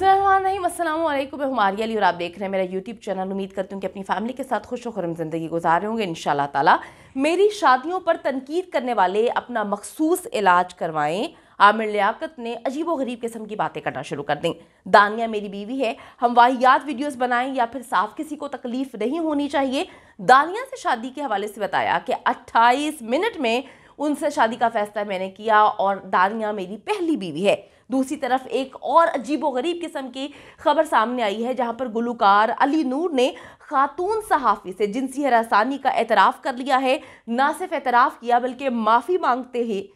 बिस्मिल्लाम हमारी अली और आप देख रहे हैं मेरा यूट्यूब चैनल उम्मीद करती हूँ कि अपनी फैमिली के साथ खुश वरम ज़िंदगी गुजार रहे होंगे इन ताला मेरी शादियों पर तनकीद करने वाले अपना मखसूस इलाज करवाएं आमिर लियाकत ने अजीब व गरीब किस्म की बातें करना शुरू कर दें दानिया मेरी बीवी है हम वाहियात वीडियोस बनाएं या फिर साफ किसी को तकलीफ नहीं होनी चाहिए दानिया से शादी के हवाले से बताया कि अट्ठाईस मिनट में उनसे शादी का फैसला मैंने किया और दानिया मेरी पहली बीवी है दूसरी तरफ एक और अजीबोगरीब किस्म की खबर सामने आई है जहाँ पर गुलकार अली नूर ने खातून सहाफ़ी से जिनसी हरासानी का एतराफ़ कर लिया है ना सिर्फ एतराफ़ किया बल्कि माफ़ी मांगते ही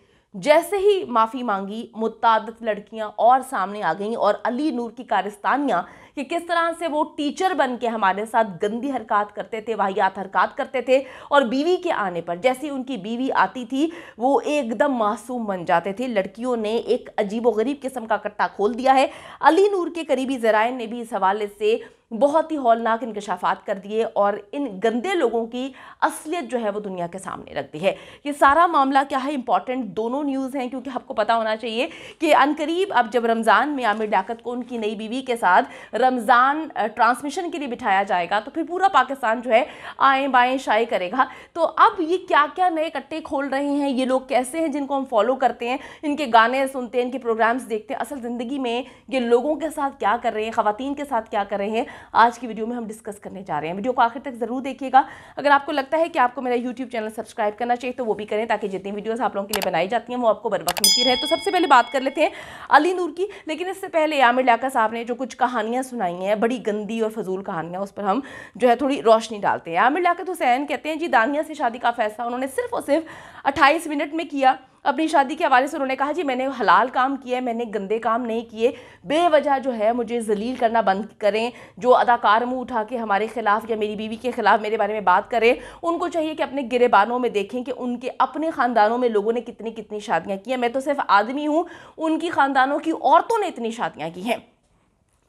जैसे ही माफ़ी मांगी मुतद लड़कियाँ और सामने आ गईं और अली नूर की कारस्तानियाँ कि किस तरह से वो टीचर बन के हमारे साथ गंदी हरकत करते थे वाहियात हरकत करते थे और बीवी के आने पर जैसे उनकी बीवी आती थी वो एकदम मासूम बन जाते थे लड़कियों ने एक अजीब व गरीब किस्म का कट्टा खोल दिया है अली नूर के करीबी जराये ने भी इस हवाले से बहुत ही हौलनाक इंकशाफात कर दिए और इन गंदे लोगों की असलियत जो है वो दुनिया के सामने रख दी है ये सारा मामला क्या है इंपॉर्टेंट दोनों न्यूज़ हैं क्योंकि आपको पता होना चाहिए कि अनकरीब अब जब रमज़ान में आमिर डाकत को उनकी नई बीवी के साथ रमज़ान ट्रांसमिशन के लिए बिठाया जाएगा तो फिर पूरा पाकिस्तान जो है आएँ बाएँ शाए करेगा तो अब ये क्या क्या नए कट्टे खोल रहे हैं ये लोग कैसे हैं जिनको हम फॉलो करते हैं इनके गाने सुनते हैं इनके प्रोग्राम्स देखते हैं असल ज़िंदगी में ये लोगों के साथ क्या कर रहे हैं ख़वान के साथ क्या कर रहे हैं आज की वीडियो में हम डिस्कस करने जा रहे हैं वीडियो को आखिर तक ज़रूर देखिएगा अगर आपको लगता है कि आपको मेरा यूट्यूब चैनल सब्सक्राइब करना चाहिए तो वो भी करें ताकि जितनी वीडियोज आप लोगों के लिए बनाई जाती हैं वो आपको बर्बाद मिलती रहे तो सबसे पहले बात कर लेते हैं अली नूर की लेकिन इससे पहले आमिर लाका साहब ने जो कुछ कहानियाँ सुनाई हैं बड़ी गंदी और फजूल कहानियाँ उस पर हम जो है थोड़ी रोशनी डालते हैं आमिर लाकत तो हुसैन कहते हैं जी दानिया से शादी का फैसला उन्होंने सिर्फ और सिर्फ अट्ठाईस मिनट में किया अपनी शादी के हवाले से उन्होंने कहा जी मैंने हलाल काम किया है मैंने गंदे काम नहीं किए बेवजह जो है मुझे जलील करना बंद करें जो अदाकार मुँह उठा के हमारे खिलाफ या मेरी बीवी के ख़िलाफ़ मेरे बारे में बात करें उनको चाहिए कि अपने गिरेबानों में देखें कि उनके अपने ख़ानदानों में लोगों ने कितनी कितनी शादियाँ की हैं मैं तो सिर्फ आदमी हूँ उनकी ख़ानदानों की औरतों ने इतनी शादियाँ की हैं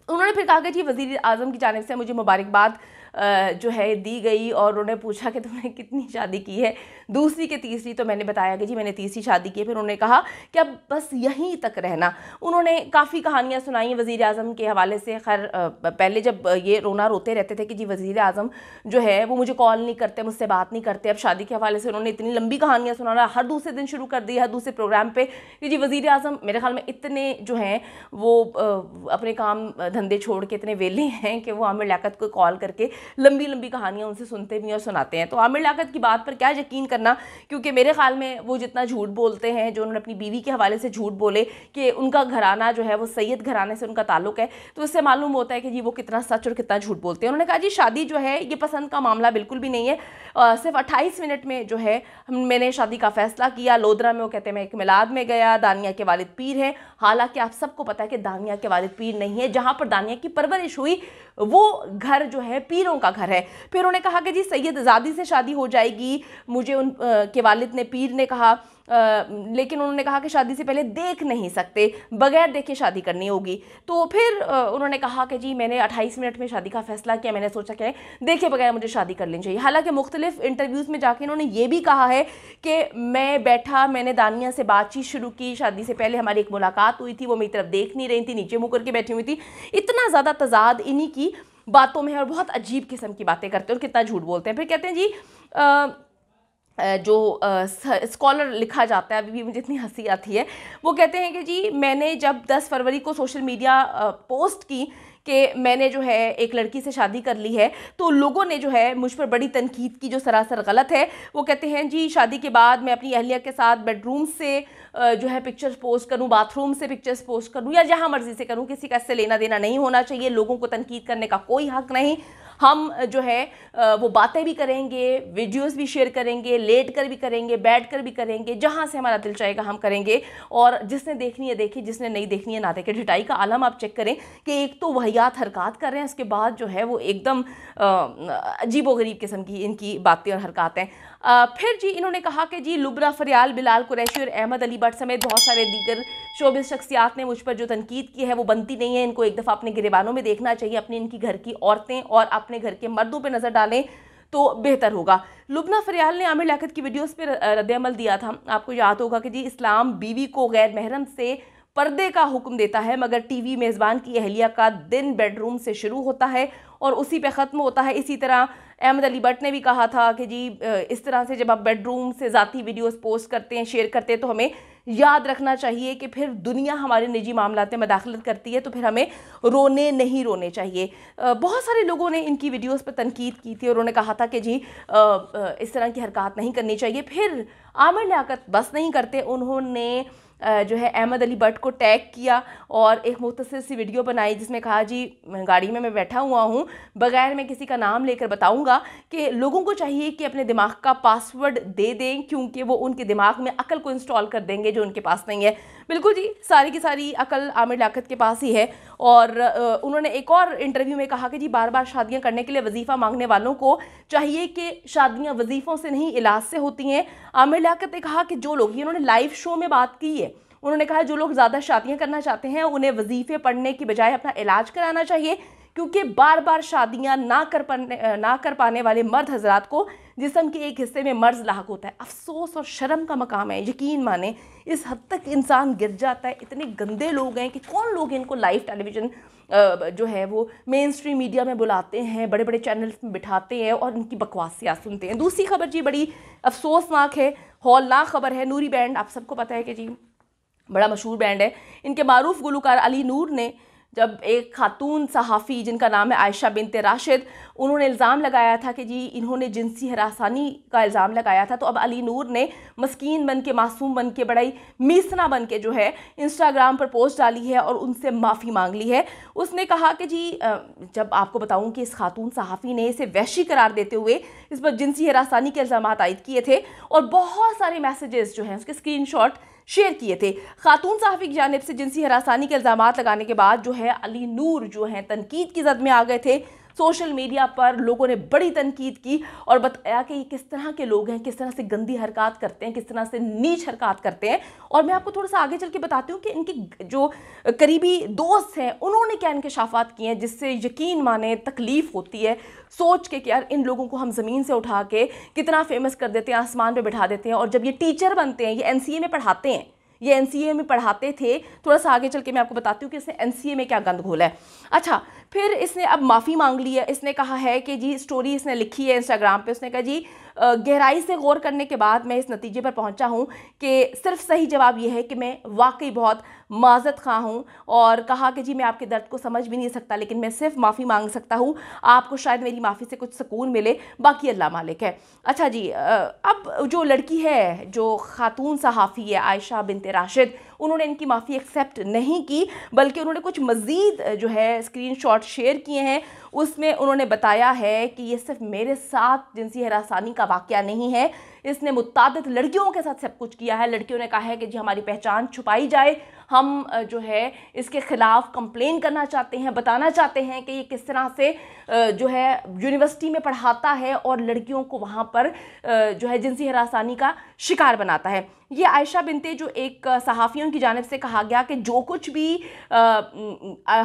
उन्होंने फिर कहा कि जी वज़ी अजम की जानब से मुझे मुबारकबाद जो है दी गई और उन्होंने पूछा कि तुमने कितनी शादी की है दूसरी के तीसरी तो मैंने बताया कि जी मैंने तीसरी शादी की है फिर उन्होंने कहा कि अब बस यहीं तक रहना उन्होंने काफ़ी कहानियाँ सुनाई वज़ी अजम के हवाले से खैर पहले जब ये रोना रोते रहते थे कि जी वज़ी अजम जो है वो मुझे कॉल नहीं करते मुझसे बात नहीं करते अब शादी के हवाले से उन्होंने इतनी लंबी कहानियाँ सुनाना हर दूसरे दिन शुरू कर दी हर दूसरे प्रोग्राम पर कि जी वज़ी अजम मेरे ख्याल में इतने जो हैं वो अपने काम धंधे छोड़ के इतने वेले हैं कि वो आमिर लियात को कॉल करके लंबी लंबी कहानियाँ उनसे सुनते भी और सुनाते हैं तो आमिर लागत की बात पर क्या यकीन करना क्योंकि मेरे ख्याल में वो जितना झूठ बोलते हैं जो उन्होंने अपनी बीवी के हवाले से झूठ बोले कि उनका घराना जो है वो सैयद घराने से उनका ताल्लुक है तो इससे मालूम होता है कि जी वो कितना सच और कितना झूठ बोलते हैं उन्होंने कहा जी शादी जो है ये पसंद का मामला बिल्कुल भी नहीं है सिर्फ अट्ठाईस मिनट में जो है मैंने शादी का फैसला किया लोधरा में वो कहते हैं मैं एक मिलाद में गया दानिया के वालद पीर हैं हालांकि आप सबको पता है कि दानिया के वालद पीर नहीं है जहाँ पर दानिया की परवरिश हुई वो घर जो है पीरों का घर है फिर उन्होंने कहा कि जी सैयद आजादी से शादी हो जाएगी मुझे उन के वालिद ने पीर ने कहा लेकिन उन्होंने कहा कि शादी से पहले देख नहीं सकते बगैर देखे शादी करनी होगी तो फिर उन्होंने कहा कि जी मैंने 28 मिनट में शादी का फैसला किया मैंने सोचा कि देखे बगैर मुझे शादी कर लेनी चाहिए हालांकि मुख्तलिफ इंटरव्यूज़ में जाके उन्होंने ये भी कहा है कि मैं बैठा मैंने दानिया से बातचीत शुरू की शादी से पहले हमारी एक मुलाकात हुई थी वो मेरी तरफ देख नहीं रही थी नीचे मुँह करके बैठी हुई थी इतना ज़्यादा तजाद इन्हीं की बातों में है और बहुत अजीब किस्म की बातें करते हैं और कितना झूठ बोलते हैं फिर कहते हैं जी आ, जो स्कॉलर लिखा जाता है अभी भी मुझे इतनी हंसी आती है वो कहते हैं कि जी मैंने जब 10 फरवरी को सोशल मीडिया पोस्ट की कि मैंने जो है एक लड़की से शादी कर ली है तो लोगों ने जो है मुझ पर बड़ी तनकीद की जो सरासर गलत है वो कहते हैं जी शादी के बाद मैं अपनी अहलिया के साथ बेडरूम से जो है पिक्चर्स पोस्ट करूं बाथरूम से पिक्चर्स पोस्ट करूं या जहाँ मर्ज़ी से करूं किसी का इससे लेना देना नहीं होना चाहिए लोगों को तनकीद करने का कोई हक नहीं हम जो है वो बातें भी करेंगे वीडियोस भी शेयर करेंगे लेट कर भी करेंगे बैठ कर भी करेंगे जहाँ से हमारा दिल चाहेगा हम करेंगे और जिसने देखनी है देखी जिसने नहीं देखनी है ना देखे ढिटाई का आलम आप चेक करें कि एक तो वहियात हरकत कर रहे हैं उसके बाद जो है वो एकदम अजीब व गरीब किस्म की इनकी बातें और हरकतें फिर जी इन्होंने कहा कि जी लुबरा फरियाल बिलाल कुरैशी और अहमद अली भट्ट समेत बहुत सारे दीगर शोबिस शख्सियात ने मुझ पर जो तनकीद की है वो बनती नहीं है इनको एक दफ़ा अपने गिरबानों में देखना चाहिए अपनी इनकी घर की औरतें और अपने घर के मर्दों पर नज़र डालें तो बेहतर होगा लुबना फरियाल ने आमिर लाकत की वीडियोस पर रद्दमल दिया था आपको याद होगा कि जी इस्लाम बीवी को गैर महरम से पर्दे का हुक्म देता है मगर टीवी मेज़बान की अहलिया का दिन बेडरूम से शुरू होता है और उसी पे ख़त्म होता है इसी तरह अहमद अली भट्ट ने भी कहा था कि जी इस तरह से जब आप बेडरूम से ज़ाती वीडियोस पोस्ट करते हैं शेयर करते हैं तो हमें याद रखना चाहिए कि फिर दुनिया हमारे निजी मामला में मदाखलत करती है तो फिर हमें रोने नहीं रोने चाहिए बहुत सारे लोगों ने इनकी वीडियोस पर तनकीद की थी और उन्होंने कहा था कि जी इस तरह की हरकत नहीं करनी चाहिए फिर आमिर लियाकत बस नहीं करते उन्होंने जो है अहमद अली भट्ट को टैग किया और एक मुख्तर सी वीडियो बनाई जिसमें कहा जी गाड़ी में मैं बैठा हुआ हूँ बग़ैर मैं किसी का नाम लेकर बताऊँगा कि लोगों को चाहिए कि अपने दिमाग का पासवर्ड दे दें क्योंकि वो उनके दिमाग में अकल को इंस्टॉल कर देंगे जो उनके पास नहीं है बिल्कुल जी सारी की सारी अकल आमिर लाखत के पास ही है और उन्होंने एक और इंटरव्यू में कहा कि जी बार बार शादियाँ करने के लिए वजीफ़ा मांगने वालों को चाहिए कि शादियाँ वजीफ़ों से नहीं इलाज से होती हैं आमिर लाखत ने कहा कि जो लोग ही उन्होंने लाइव शो में बात की है उन्होंने कहा जो लोग ज़्यादा शादियाँ करना चाहते हैं उन्हें वजीफे पढ़ने की बजाय अपना इलाज कराना चाहिए क्योंकि बार बार शादियाँ ना कर पाने ना कर पाने वाले मर्द हजरात को जिसम के एक हिस्से में मर्ज लाक होता है अफसोस और शर्म का मकाम है यकीन माने इस हद तक इंसान गिर जाता है इतने गंदे लोग हैं कि कौन लोग इनको लाइव टेलीविज़न जो है वो मेन स्ट्रीम मीडिया में बुलाते हैं बड़े बड़े चैनल्स में बिठाते हैं और इनकी बकवासियाँ सुनते हैं दूसरी खबर जी बड़ी अफसोसनाक है हौलनाक खबर है नूरी बैंड आप सबको पता है कि जी बड़ा मशहूर बैंड है इनके मरूफ गुलकार अली नूर ने जब एक खातून सहाफ़ी जिनका नाम है आयशा बिनते राशिद उन्होंने इल्ज़ाम लगाया था कि जी इन्होंने जिनसी हरासानी का इल्ज़ाम लगाया था तो अब अली नूर ने मस्किन बन के मासूम बन के बड़ा ही मीसना बन के जो है इंस्टाग्राम पर पोस्ट डाली है और उनसे माफ़ी मांग ली है उसने कहा कि जी जब आपको बताऊँ कि इस खातून सहाफ़ी ने इसे वैशी करार देते हुए इस पर जिनसी हरासानी के इल्ज़ाम आयद किए थे और बहुत सारे मैसेजेस जो हैं उसके स्क्रीन शेयर किए थे खातून सहाफ़ी की जानब से जिनसी हरासानी के इल्ज़ाम लगाने के बाद जो है अली नूर जो हैं तनकीद की जद में आ गए थे सोशल मीडिया पर लोगों ने बड़ी तनकीद की और बताया कि ये किस तरह के लोग हैं किस तरह से गंदी हरकत करते हैं किस तरह से नीच हरकत करते हैं और मैं आपको थोड़ा सा आगे चल के बताती हूँ कि इनके जो करीबी दोस्त हैं उन्होंने क्या इनकशाफात किए हैं जिससे यकीन माने तकलीफ़ होती है सोच के कि यार इन लोगों को हम ज़मीन से उठा के कितना फेमस कर देते हैं आसमान पर बैठा देते हैं और जब ये टीचर बनते हैं ये एन में पढ़ाते हैं ये एन में पढ़ाते थे थोड़ा सा आगे चल के मैं आपको बताती हूँ कि इसने एन में क्या गंद घोला है अच्छा फिर इसने अब माफ़ी मांग ली है इसने कहा है कि जी स्टोरी इसने लिखी है इंस्टाग्राम पे उसने कहा जी गहराई से गौर करने के बाद मैं इस नतीजे पर पहुंचा हूं कि सिर्फ सही जवाब यह है कि मैं वाकई बहुत माजत खा हूं और कहा कि जी मैं आपके दर्द को समझ भी नहीं सकता लेकिन मैं सिर्फ माफ़ी मांग सकता हूं आपको शायद मेरी माफ़ी से कुछ सुकून मिले बाकी अल्लाह मालिक है अच्छा जी अब जो लड़की है जो खातून सहाफ़ी है आयशा बिनते राशिद उन्होंने इनकी माफ़ी एक्सेप्ट नहीं की बल्कि उन्होंने कुछ मज़ीद जो है स्क्रीन शेयर किए हैं उसमें उन्होंने बताया है कि ये सिर्फ मेरे साथ जिनसी हरासानी का वाक़ नहीं है इसने मुताद लड़कियों के साथ सब कुछ किया है लड़कियों ने कहा है कि जी हमारी पहचान छुपाई जाए हम जो है इसके ख़िलाफ़ कंप्लेन करना चाहते हैं बताना चाहते हैं कि ये किस तरह से जो है यूनिवर्सिटी में पढ़ाता है और लड़कियों को वहाँ पर जो है जिनसी हरासानी का शिकार बनाता है ये आयशा बिनते जो एक सहाफ़ियों की जानब से कहा गया कि जो कुछ भी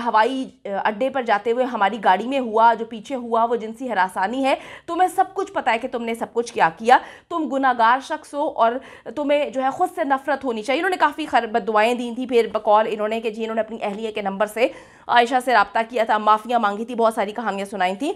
हवाई अड्डे पर जाते हुए हमारी गाड़ी में हुआ जो पीछे हुआ वो जिनसी हरासानी है तुम्हें सब कुछ पता है कि तुमने सब कुछ क्या किया तुम गुनागार शख्स हो और तुम्हें जो है ख़ुद से नफरत होनी चाहिए इन्होंने काफ़ी खर बदवाएँ दी थी फिर बकौल इन्होंने कि जी इन्होंने अपनी अहलिया के नंबर से आयशा से रबता किया था माफ़ियाँ मांगी थी बहुत सारी कहानियाँ सुनाई थी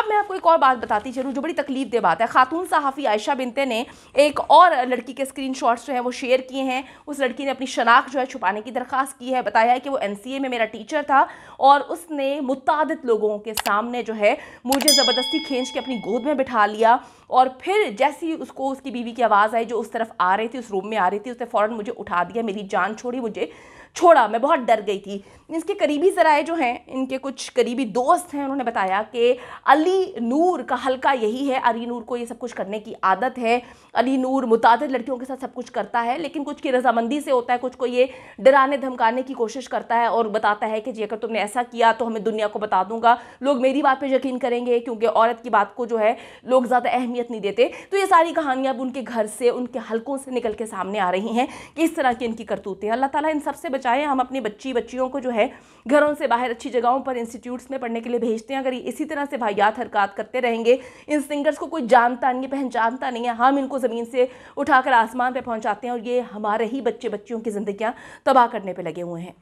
अब मैं आपको एक और बात बताती चलूँ जो बड़ी तकलीफ दे बात है खातून सहाफ़ी आयशा बिनते ने एक और लड़की के स्क्रीन शॉट्स जो हैं वो शेयर किए हैं उस लड़की ने अपनी शनाख्त जो है छुपाने की दरख्वास्त की है बताया है कि वो एन में, में मेरा टीचर था और उसने मुतद लोगों के सामने जो है मुझे ज़बरदस्ती खींच के अपनी गोद में बिठा लिया और फिर जैसी उसको उसकी बीवी की आवाज़ आई जो उस तरफ आ रही थी उस रूम में आ रही थी उसने फ़ौरन मुझे उठा दिया मेरी जान छोड़ी मुझे छोड़ा मैं बहुत डर गई थी इसके करीबी ज़राए जो हैं इनके कुछ करीबी दोस्त हैं उन्होंने बताया कि अली नूर का हल्का यही है अली नूर को ये सब कुछ करने की आदत है अली नूर मुताद लड़कियों के साथ सब कुछ करता है लेकिन कुछ की रजामंदी से होता है कुछ को ये डराने धमकाने की कोशिश करता है और बताता है कि जी अगर तुमने ऐसा किया तो हमें दुनिया को बता दूंगा लोग मेरी बात पर यकीन करेंगे क्योंकि औरत की बात को जो है लोग ज़्यादा अहमियत नहीं देते तो ये सारी कहानियाँ अब उनके घर से उनके हल्कों से निकल के सामने आ रही हैं कि इस तरह की इनकी करतूतें अल्लाह ताला इन सब से हम अपनी बच्ची बच्चियों को जो है घरों से बाहर अच्छी जगहों पर इंस्टीट्यूट्स में पढ़ने के लिए भेजते हैं अगर इसी तरह से भाइयात हरकत करते रहेंगे इन सिंगर्स को कोई जानता नहीं पहचानता नहीं है हम इनको ज़मीन से उठाकर आसमान पर पहुँचाते हैं और ये हमारे ही बच्चे बच्चियों की ज़िंदगियाँ तबाह करने पर लगे हुए हैं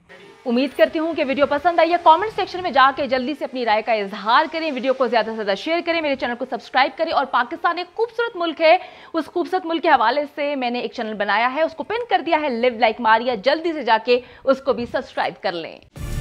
उम्मीद करती हूँ कि वीडियो पसंद आई है कमेंट सेक्शन में जाकर जल्दी से अपनी राय का इजहार करें वीडियो को ज़्यादा से ज़्यादा शेयर करें मेरे चैनल को सब्सक्राइब करें और पाकिस्तान एक खूबसूरत मुल्क है उस खूबसूरत मुल्क के हवाले से मैंने एक चैनल बनाया है उसको पिन कर दिया है लिव लाइक मारिया जल्दी से जाके उसको भी सब्सक्राइब कर लें